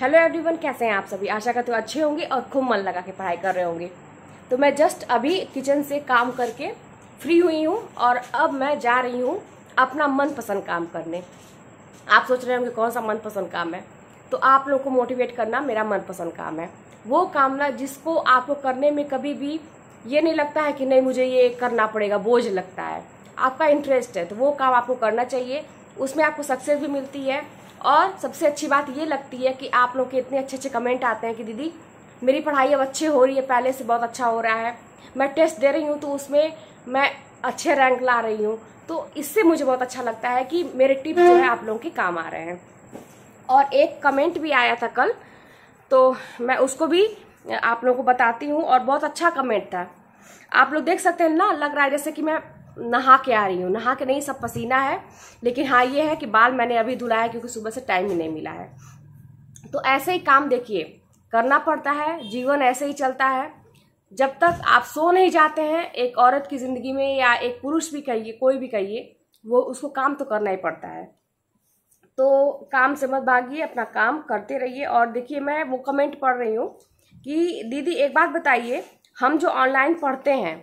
hello everyone कैसे हैं आप सभी आशा करते हो अच्छे होंगे और खूब मन लगा के पढ़ाई कर रहे होंगे तो मैं जस्ट अभी किचन से काम करके फ्री हुई हूँ और अब मैं जा रही हूँ अपना मनपसंद काम करने आप सोच रहे होंगे कौन सा मनपसंद काम है तो आप लोगों को मोटिवेट करना मेरा मनपसंद काम है वो काम ना जिसको आपको करने में कभी भी ये नहीं लगता है कि नहीं मुझे ये करना पड़ेगा बोझ लगता है आपका इंटरेस्ट है तो वो काम आपको करना चाहिए उसमें आपको सक्सेस भी मिलती है और सबसे अच्छी बात ये लगती है कि आप लोग के इतने अच्छे अच्छे कमेंट आते हैं कि दीदी मेरी पढ़ाई अब अच्छी हो रही है पहले से बहुत अच्छा हो रहा है मैं टेस्ट दे रही हूँ तो उसमें मैं अच्छे रैंक ला रही हूँ तो इससे मुझे बहुत अच्छा लगता है कि मेरे टिप्स जो है आप लोगों के काम आ रहे हैं और एक कमेंट भी आया था कल तो मैं उसको भी आप लोगों को बताती हूँ और बहुत अच्छा कमेंट था आप लोग देख सकते हैं ना लग रहा है जैसे कि मैं नहा के आ रही हूँ नहा के नहीं सब पसीना है लेकिन हाँ ये है कि बाल मैंने अभी धुलाया है क्योंकि सुबह से टाइम ही नहीं मिला है तो ऐसे ही काम देखिए करना पड़ता है जीवन ऐसे ही चलता है जब तक आप सो नहीं जाते हैं एक औरत की ज़िंदगी में या एक पुरुष भी कहिए कोई भी कहिए वो उसको काम तो करना ही पड़ता है तो काम से मत भागिए अपना काम करते रहिए और देखिए मैं वो कमेंट पढ़ रही हूँ कि दीदी एक बात बताइए हम जो ऑनलाइन पढ़ते हैं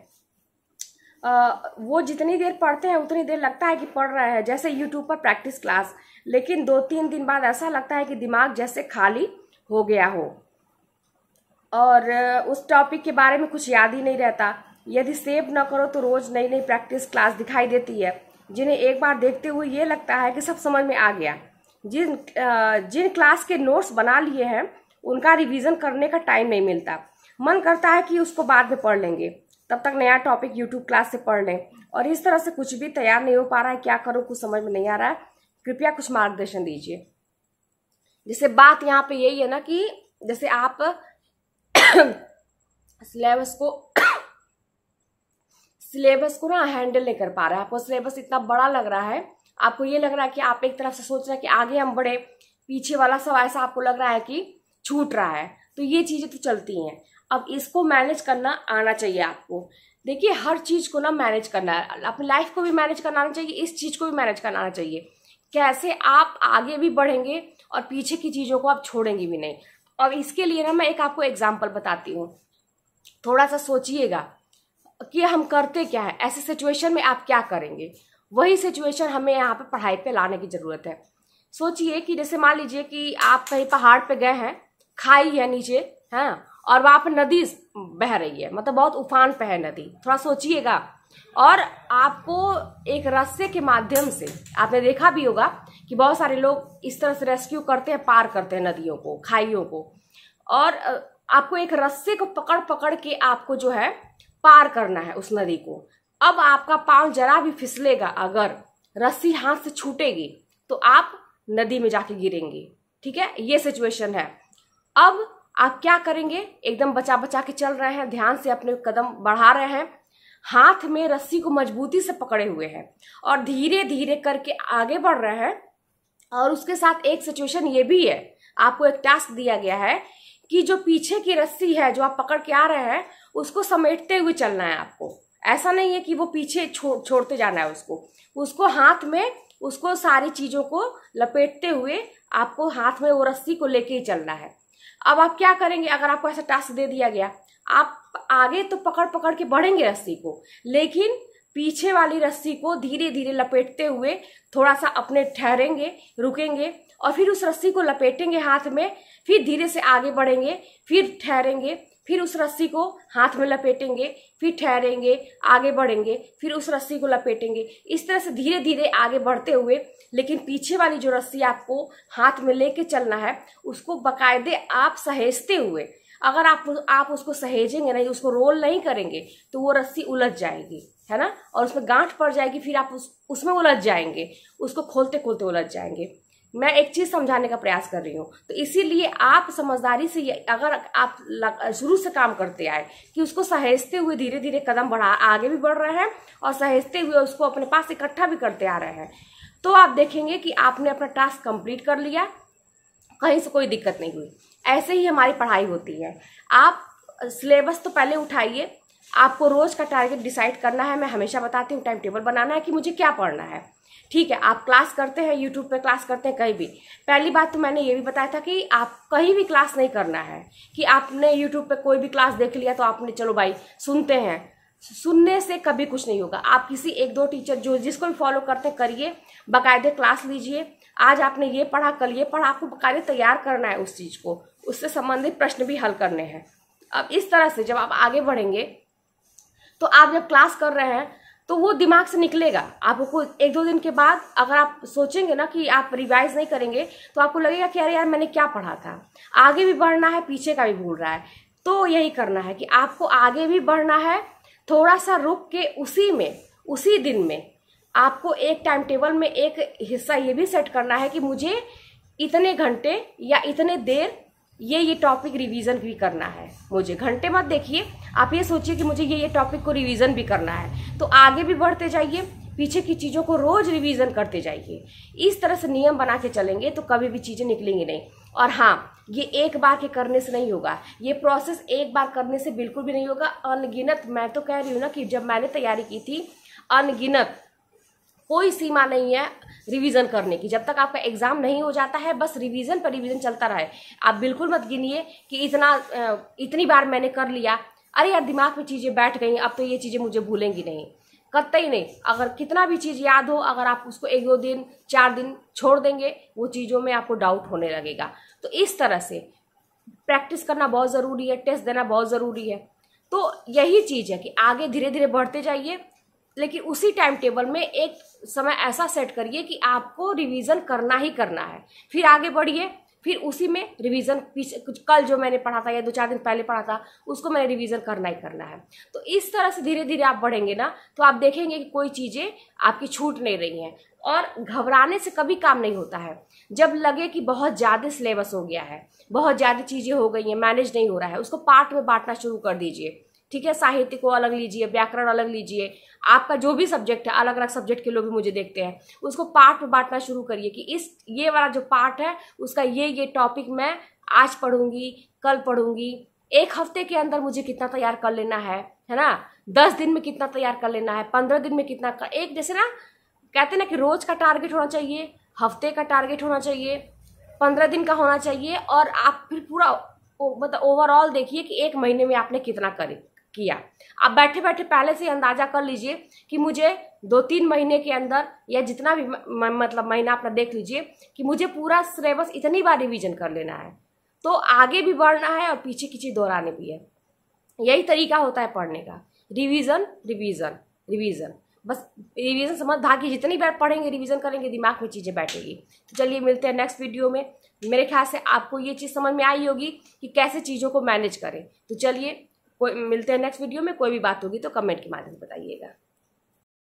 वो जितनी देर पढ़ते हैं उतनी देर लगता है कि पढ़ रहे हैं जैसे यूट्यूब पर प्रैक्टिस क्लास लेकिन दो तीन दिन बाद ऐसा लगता है कि दिमाग जैसे खाली हो गया हो और उस टॉपिक के बारे में कुछ याद ही नहीं रहता यदि सेव न करो तो रोज़ नई नई प्रैक्टिस क्लास दिखाई देती है जिन्हें एक बार देखते हुए ये लगता है कि सब समझ में आ गया जिन जिन क्लास के नोट्स बना लिए हैं उनका रिवीजन करने का टाइम नहीं मिलता मन करता है कि उसको बाद में पढ़ लेंगे तब तक नया टॉपिक यूट्यूब क्लास से पढ़ लें और इस तरह से कुछ भी तैयार नहीं हो पा रहा है क्या करूँ कुछ समझ में नहीं आ रहा है कृपया कुछ मार्गदर्शन दीजिए जैसे बात यहाँ पे यही है ना कि जैसे आप सिलेबस को सिलेबस को ना हैंडल नहीं कर पा रहे आपको सिलेबस इतना बड़ा लग रहा है आपको ये लग रहा है कि आप एक तरफ से सोच रहे हैं कि आगे हम बढ़े पीछे वाला सब ऐसा आपको लग रहा है कि छूट रहा है तो ये चीज़ें तो चलती हैं अब इसको मैनेज करना आना चाहिए आपको देखिए हर चीज़ को ना मैनेज करना अपनी लाइफ को भी मैनेज करना आना चाहिए इस चीज़ को भी मैनेज करना आना चाहिए कैसे आप आगे भी बढ़ेंगे और पीछे की चीज़ों को आप छोड़ेंगे भी नहीं और इसके लिए ना मैं एक आपको एग्जाम्पल बताती हूँ थोड़ा सा सोचिएगा कि हम करते क्या है ऐसे सिचुएशन में आप क्या करेंगे वही सिचुएशन हमें यहाँ पे पढ़ाई पे लाने की ज़रूरत है सोचिए कि जैसे मान लीजिए कि आप कहीं पहाड़ पे गए हैं खाई है नीचे हाँ और वहाँ पर नदी बह रही है मतलब बहुत उफान पे है नदी थोड़ा सोचिएगा और आपको एक रस्से के माध्यम से आपने देखा भी होगा कि बहुत सारे लोग इस तरह से रेस्क्यू करते हैं पार करते हैं नदियों को खाइयों को और आपको एक रस्से को पकड़ पकड़ के आपको जो है पार करना है उस नदी को अब आपका पांव जरा भी फिसलेगा अगर रस्सी हाथ से छूटेगी तो आप नदी में जाके गिरेंगे ठीक है ये सिचुएशन है अब आप क्या करेंगे एकदम बचा बचा के चल रहे हैं ध्यान से अपने कदम बढ़ा रहे हैं हाथ में रस्सी को मजबूती से पकड़े हुए हैं और धीरे धीरे करके आगे बढ़ रहे हैं और उसके साथ एक सिचुएशन ये भी है आपको एक टास्क दिया गया है कि जो पीछे की रस्सी है जो आप पकड़ के आ रहे हैं उसको समेटते हुए चलना है आपको ऐसा नहीं है कि वो पीछे छो, छोड़ते जाना है उसको उसको हाथ में उसको सारी चीज़ों को लपेटते हुए आपको हाथ में वो रस्सी को लेके ही चलना है अब आप क्या करेंगे अगर आपको ऐसा टास्क दे दिया गया आप आगे तो पकड़ पकड़ के बढ़ेंगे रस्सी को लेकिन पीछे वाली रस्सी को धीरे धीरे लपेटते हुए थोड़ा सा अपने ठहरेंगे रुकेंगे और फिर उस रस्सी को लपेटेंगे हाथ में फिर धीरे से आगे बढ़ेंगे फिर ठहरेंगे फिर उस रस्सी को हाथ में लपेटेंगे फिर ठहरेंगे आगे बढ़ेंगे फिर उस रस्सी को लपेटेंगे इस तरह से धीरे धीरे आगे बढ़ते हुए लेकिन पीछे वाली जो रस्सी आपको हाथ में लेके चलना है उसको बकायदे आप सहेजते हुए अगर आप आप उसको सहेजेंगे नहीं उसको रोल नहीं करेंगे तो वो रस्सी उलझ जाएगी है ना और उसमें गांठ पड़ जाएगी फिर आप उस उसमें उलझ जाएंगे उसको खोलते खोलते उलझ जाएंगे मैं एक चीज समझाने का प्रयास कर रही हूँ तो इसीलिए आप समझदारी से अगर आप शुरू से काम करते आए कि उसको सहेजते हुए धीरे धीरे कदम बढ़ा आगे भी बढ़ रहे हैं और सहेजते हुए उसको अपने पास इकट्ठा भी करते आ रहे हैं तो आप देखेंगे कि आपने अपना टास्क कंप्लीट कर लिया कहीं से कोई दिक्कत नहीं हुई ऐसे ही हमारी पढ़ाई होती है आप सिलेबस तो पहले उठाइए आपको रोज़ का टारगेट डिसाइड करना है मैं हमेशा बताती हूँ टाइम टेबल बनाना है कि मुझे क्या पढ़ना है ठीक है आप क्लास करते हैं यूट्यूब पे क्लास करते हैं कहीं भी पहली बात तो मैंने ये भी बताया था कि आप कहीं भी क्लास नहीं करना है कि आपने यूट्यूब पे कोई भी क्लास देख लिया तो आपने चलो भाई सुनते हैं सुनने से कभी कुछ नहीं होगा आप किसी एक दो टीचर जो जिसको भी फॉलो करते हैं करिए बाकायदे क्लास लीजिए आज आपने ये पढ़ा कल ये पढ़ा आपको बाकायदे तैयार करना है उस चीज़ को उससे संबंधित प्रश्न भी हल करने हैं अब इस तरह से जब आप आगे बढ़ेंगे तो आप जब क्लास कर रहे हैं तो वो दिमाग से निकलेगा आपको एक दो दिन के बाद अगर आप सोचेंगे ना कि आप रिवाइज नहीं करेंगे तो आपको लगेगा कि अरे यार मैंने क्या पढ़ा था आगे भी बढ़ना है पीछे का भी भूल रहा है तो यही करना है कि आपको आगे भी बढ़ना है थोड़ा सा रुक के उसी में उसी दिन में आपको एक टाइम टेबल में एक हिस्सा ये भी सेट करना है कि मुझे इतने घंटे या इतने देर ये ये टॉपिक रिवीजन भी करना है मुझे घंटे मत देखिए आप ये सोचिए कि मुझे ये ये टॉपिक को रिवीजन भी करना है तो आगे भी बढ़ते जाइए पीछे की चीज़ों को रोज रिवीजन करते जाइए इस तरह से नियम बना के चलेंगे तो कभी भी चीज़ें निकलेंगी नहीं और हाँ ये एक बार के करने से नहीं होगा ये प्रोसेस एक बार करने से बिल्कुल भी नहीं होगा अनगिनत मैं तो कह रही हूँ ना कि जब मैंने तैयारी की थी अनगिनत कोई सीमा नहीं है रिवीजन करने की जब तक आपका एग्जाम नहीं हो जाता है बस रिवीजन पर रिवीजन चलता रहे आप बिल्कुल मत गिनिए कि इतना इतनी बार मैंने कर लिया अरे यार दिमाग में चीज़ें बैठ गई अब तो ये चीज़ें मुझे भूलेंगी नहीं कतई नहीं अगर कितना भी चीज़ याद हो अगर आप उसको एक दो दिन चार दिन छोड़ देंगे वो चीज़ों में आपको डाउट होने लगेगा तो इस तरह से प्रैक्टिस करना बहुत ज़रूरी है टेस्ट देना बहुत ज़रूरी है तो यही चीज़ है कि आगे धीरे धीरे बढ़ते जाइए लेकिन उसी टाइम टेबल में एक समय ऐसा सेट करिए कि आपको रिवीजन करना ही करना है फिर आगे बढ़िए फिर उसी में रिवीजन पीछे कुछ कल जो मैंने पढ़ा था या दो चार दिन पहले पढ़ा था उसको मैंने रिवीजन करना ही करना है तो इस तरह से धीरे धीरे आप बढ़ेंगे ना तो आप देखेंगे कि कोई चीज़ें आपकी छूट नहीं रही हैं और घबराने से कभी काम नहीं होता है जब लगे कि बहुत ज़्यादा सिलेबस हो गया है बहुत ज़्यादा चीज़ें हो गई हैं मैनेज नहीं हो रहा है उसको पार्ट में बांटना शुरू कर दीजिए ठीक है साहित्य को अलग लीजिए व्याकरण अलग लीजिए आपका जो भी सब्जेक्ट है अलग अलग सब्जेक्ट के लोग भी मुझे देखते हैं उसको पार्ट में बांटना शुरू करिए कि इस ये वाला जो पार्ट है उसका ये ये टॉपिक मैं आज पढ़ूंगी कल पढ़ूंगी एक हफ्ते के अंदर मुझे कितना तैयार कर लेना है है ना दस दिन में कितना तैयार कर लेना है पंद्रह दिन में कितना कर, एक जैसे ना कहते ना कि रोज का टारगेट होना चाहिए हफ्ते का टारगेट होना चाहिए पंद्रह दिन का होना चाहिए और आप फिर पूरा मतलब ओवरऑल देखिए कि एक महीने में आपने कितना करें किया आप बैठे बैठे पहले से अंदाजा कर लीजिए कि मुझे दो तीन महीने के अंदर या जितना भी म, मतलब महीना अपना देख लीजिए कि मुझे पूरा सिलेबस इतनी बार रिवीजन कर लेना है तो आगे भी बढ़ना है और पीछे की चीज़ दोहराने भी है यही तरीका होता है पढ़ने का रिवीजन रिवीजन रिवीजन बस रिवीजन समझ धागे जितनी बार पढ़ेंगे रिवीजन करेंगे दिमाग में चीज़ें बैठेगी तो चलिए मिलते हैं नेक्स्ट वीडियो में मेरे ख्याल से आपको ये चीज़ समझ में आई होगी कि कैसे चीज़ों को मैनेज करें तो चलिए कोई मिलते हैं नेक्स्ट वीडियो में कोई भी बात होगी तो कमेंट के माध्यम से बताइएगा